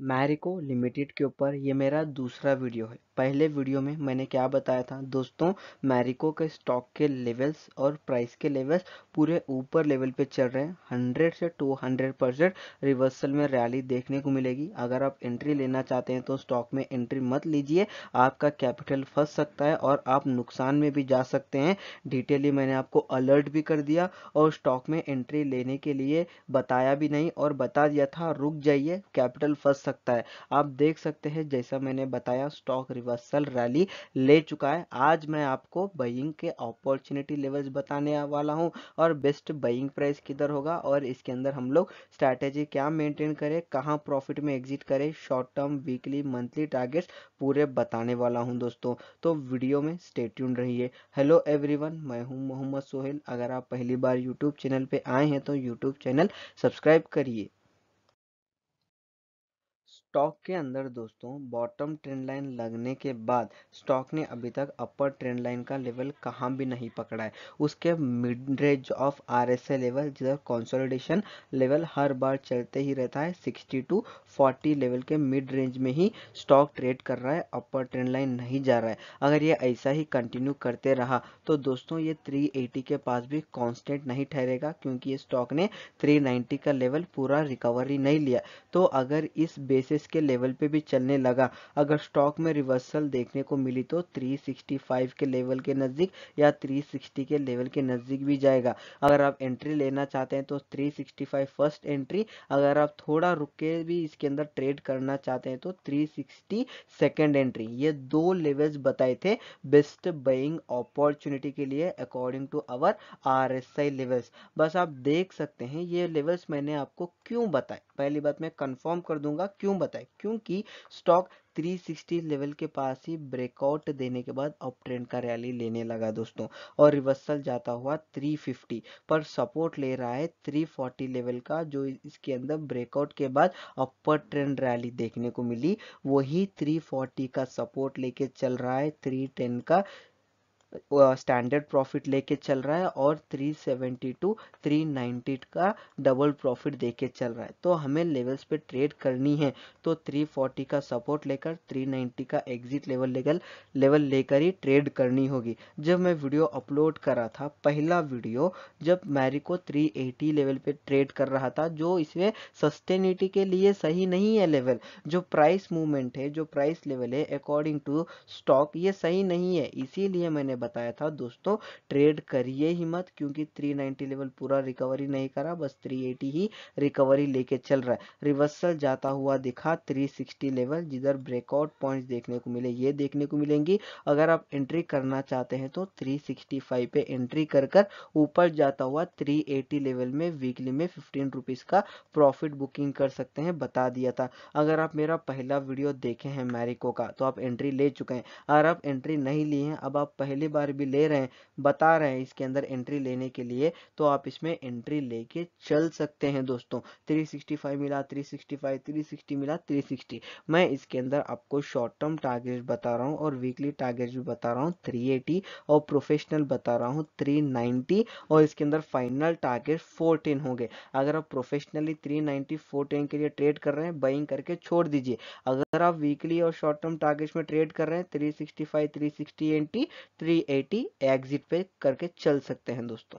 Marico limited के ऊपर ये मेरा दूसरा वीडियो है पहले वीडियो में मैंने क्या बताया था दोस्तों मैरिको के स्टॉक के लेवल्स और प्राइस के लेवल्स पूरे ऊपर लेवल पे चल रहे हैं 100 से 200 परसेंट रिवर्सल में रैली देखने को मिलेगी अगर आप एंट्री लेना चाहते हैं तो स्टॉक में एंट्री मत लीजिए आपका कैपिटल फंस सकता है और आप नुकसान में भी जा सकते हैं डिटेली मैंने आपको अलर्ट भी कर दिया और स्टॉक में एंट्री लेने के लिए बताया भी नहीं और बता दिया था रुक जाइए कैपिटल फंस सकता है आप देख सकते हैं जैसा मैंने बताया स्टॉक रिवर्सल रैली ले चुका है आज मैं आपको बइंग के अपॉर्चुनिटी लेवल्स बताने वाला हूँ और बेस्ट बइंग प्राइस किधर होगा और इसके अंदर हम लोग स्ट्रैटेजी क्या मेंटेन करें कहाँ प्रॉफिट में एग्जिट करें short term weekly monthly targets पूरे बताने वाला हूँ दोस्तों तो वीडियो में स्टेट्यून रहिए हेलो एवरीवन मैं हूँ मोहम्मद सोहेल अगर आप पहली बार यूट्यूब चैनल पे आए हैं तो यूट्यूब चैनल सब्सक्राइब करिए स्टॉक के अंदर दोस्तों बॉटम ट्रेंड लाइन लगने के बाद स्टॉक ने अभी तक अपर ट्रेंड लाइन का लेवल कहाँ भी नहीं पकड़ा है उसके mid range of R S A level जिधर कॉन्सोलिडेशन लेवल हर बार चलते ही रहता है 60 टू 40 लेवल के मिड रेंज में ही स्टॉक ट्रेड कर रहा है अपर ट्रेंड लाइन नहीं जा रहा है अगर ये ऐसा ही कंटिन्यू करते रहा तो दोस्तों ये एटी के पास भी कॉन्स्टेंट नहीं ठहरेगा क्योंकि ये स्टॉक ने नाइन्टी का लेवल पूरा रिकवरी नहीं लिया तो अगर इस बेसिस के लेवल पे भी चलने लगा अगर स्टॉक में रिवर्सल देखने को मिली तो 365 के लेवल के नज़दीक या 360 के लेवल के नज़दीक भी जाएगा अगर आप एंट्री लेना चाहते हैं तो 365 फर्स्ट एंट्री अगर आप थोड़ा रुक के भी इसके अंदर ट्रेड करना चाहते हैं तो थ्री सिक्सटी एंट्री ये दो लेवल्स बताए थे बेस्ट बाइंग अपॉर्चुनिटी के लिए according to our RSI levels बस आप देख सकते हैं ये लेवल्स मैंने आपको क्यों बताए पहली बात मैं कंफर्म कर दूंगा क्यों बताए जाता है क्योंकि स्टॉक 360 लेवल के पास ही ब्रेकआउट देने के बाद अप ट्रेंड का रैली लेने लगा दोस्तों और रिवर्सल जाता हुआ 350 पर सपोर्ट ले रहा है 340 लेवल का जो इसके अंदर ब्रेकआउट के बाद अपर ट्रेंड रैली देखने को मिली वही 340 का सपोर्ट लेके चल रहा है 310 का स्टैंडर्ड प्रॉफिट लेके चल रहा है और 372, टू 390 का डबल प्रॉफिट देके चल रहा है तो हमें लेवल्स पे ट्रेड करनी है तो 340 का सपोर्ट लेकर 390 का एग्जिट लेवल लेकर लेवल लेकर ही ट्रेड करनी होगी जब मैं वीडियो अपलोड कर रहा था पहला वीडियो जब मैरी को 380 लेवल पे ट्रेड कर रहा था जो इसमें सस्टेनिटी के लिए सही नहीं है लेवल जो प्राइस मूवमेंट है जो प्राइस लेवल है अकॉर्डिंग टू स्टॉक ये सही नहीं है इसीलिए मैंने बताया था दोस्तों ट्रेड करिए ही मत क्योंकि 390 लेवल पूरा रिकवरी नहीं करा बस 380 ही रिकवरी लेके चल रहा है रिवर्सल जाता हुआ दिखा 360 लेवल जिधर ब्रेकआउट पॉइंट्स देखने को मिले ये देखने को मिलेंगी अगर आप एंट्री करना चाहते हैं तो थ्री पे एंट्री कर कर ऊपर जाता हुआ थ्री लेवल में वीकली में फिफ्टीन रुपीज का प्रॉफिट बुकिंग कर सकते हैं बता दिया था अगर आप मेरा पहला वीडियो देखे हैं मैरिको का तो आप एंट्री ले चुके हैं अगर आप एंट्री नहीं लिए हैं अब आप पहले बार भी ले रहे हैं बता रहे हैं इसके अंदर एंट्री लेने के लिए तो आप इसमें एंट्री लेके चल सकते हैं दोस्तों 365 मिला 365 360 मिला 360 मैं इसके अंदर आपको शॉर्ट टर्म टारगेट बता रहा हूँ और वीकली टारगेट भी बता रहा हूँ थ्री और प्रोफेशनल बता रहा हूँ थ्री और इसके अंदर फाइनल टारगेट 410 होंगे अगर आप प्रोफेशनली थ्री नाइनटी के लिए ट्रेड कर रहे हैं बइंग करके छोड़ दीजिए अगर आप वीकली और शॉर्ट टर्म टारगेट में ट्रेड कर रहे हैं 365 360 एंटी एटी एग्जिट पे करके चल सकते हैं दोस्तों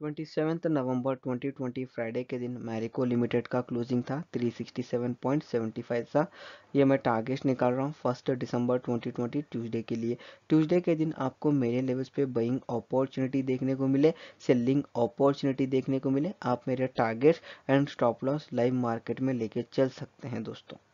twenty seventh November twenty twenty Friday के दिन मैरिको लिमिटेड का क्लोजिंग था three sixty seven point seventy five था ये मैं टारगेट निकाल रहा हूँ first December twenty twenty Tuesday के लिए ट्यूजडे के दिन आपको मेरे लेवल्स पे बइंग अपॉर्चुनिटी देखने को मिले सेलिंग अपॉर्चुनिटी देखने को मिले आप मेरे target and stop loss live market में लेके चल सकते हैं दोस्तों